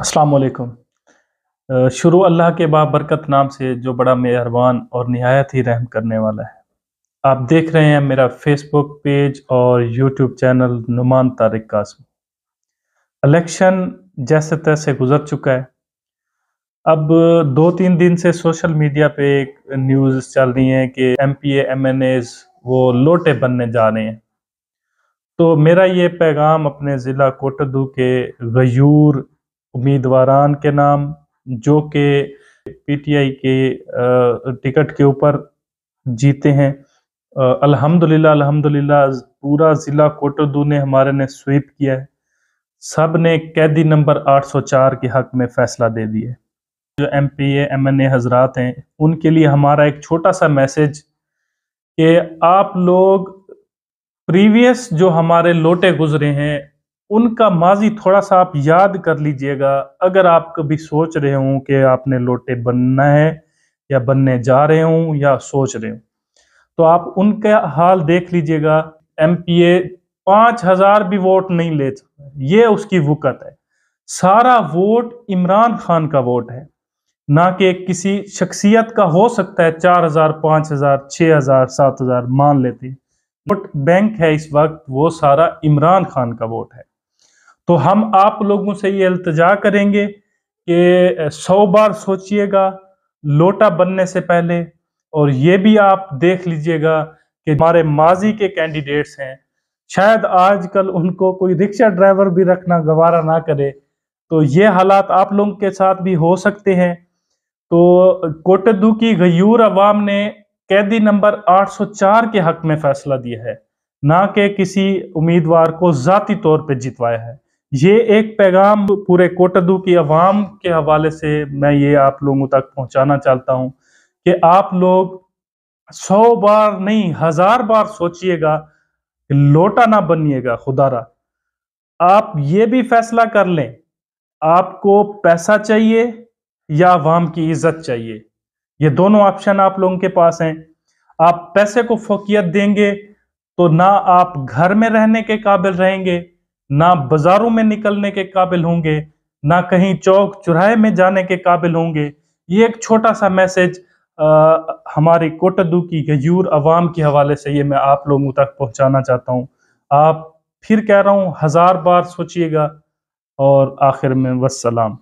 असलकुम शुरू अल्लाह के बाबरकत बरकत नाम से जो बड़ा मेहरबान और नहायत ही रहम करने वाला है आप देख रहे हैं मेरा फेसबुक पेज और YouTube channel Numan Tariq Qasim election जैसे तैसे गुजर चुका है अब दो तीन दिन से सोशल मीडिया पे एक न्यूज़ चल रही है कि एम पी एम एन एज वो लोटे बनने जा रहे हैं तो मेरा ये पैगाम अपने ज़िला कोटदू के गयूर उम्मीदवारान के नाम जो कि पीटीआई के टिकट के ऊपर जीते हैं अल्हम्दुलिल्लाह अल्हम्दुलिल्लाह पूरा ज़िला कोटरदू ने हमारे ने स्वीप किया है सब ने कैदी नंबर 804 के हक में फ़ैसला दे दिया जो M P A M N A हजरात हैं उनके लिए हमारा एक छोटा सा मैसेज कि आप लोग प्रीवियस जो हमारे लोटे गुजरे हैं उनका माजी थोड़ा सा आप याद कर लीजिएगा अगर आप कभी सोच रहे हों कि आपने लोटे बनना है या बनने जा रहे हों या सोच रहे हों तो आप उनका हाल देख लीजिएगा एम पी ए पांच हजार भी वोट नहीं ले ये उसकी वक़त है सारा वोट इमरान खान का वोट है ना कि किसी शख्सियत का हो सकता है चार हजार पाँच हजार छः हजार सात हजार मान लेते वोट बैंक है इस वक्त वो सारा इमरान खान का वोट है तो हम आप लोगों से ये अल्तजा करेंगे कि सौ बार सोचिएगा लोटा बनने से पहले और ये भी आप देख लीजिएगा कि हमारे माजी के कैंडिडेट्स हैं शायद आजकल उनको कोई रिक्शा ड्राइवर भी रखना गवारा ना करे तो ये हालात आप लोगों के साथ भी हो सकते हैं तो कोटदू की गयूर अवाम ने कैदी नंबर 804 के हक में फैसला दिया है ना कि किसी उम्मीदवार को ज़ाती तौर पर जितवाया है ये एक पैगाम पूरे कोटदू की अवाम के हवाले से मैं ये आप लोगों तक पहुंचाना चाहता हूं कि आप लोग सौ बार नहीं हजार बार सोचिएगा लोटा ना बनिएगा खुदारा आप ये भी फैसला कर लें आपको पैसा चाहिए या अवाम की इज्जत चाहिए ये दोनों ऑप्शन आप लोगों के पास हैं आप पैसे को फोकियत देंगे तो ना आप घर में रहने के काबिल रहेंगे ना बाजारों में निकलने के काबिल होंगे ना कहीं चौक चुराहे में जाने के काबिल होंगे ये एक छोटा सा मैसेज आ, हमारी कोटदू की गयूर अवाम के हवाले से ये मैं आप लोगों तक पहुंचाना चाहता हूं आप फिर कह रहा हूं हजार बार सोचिएगा और आखिर में वसलाम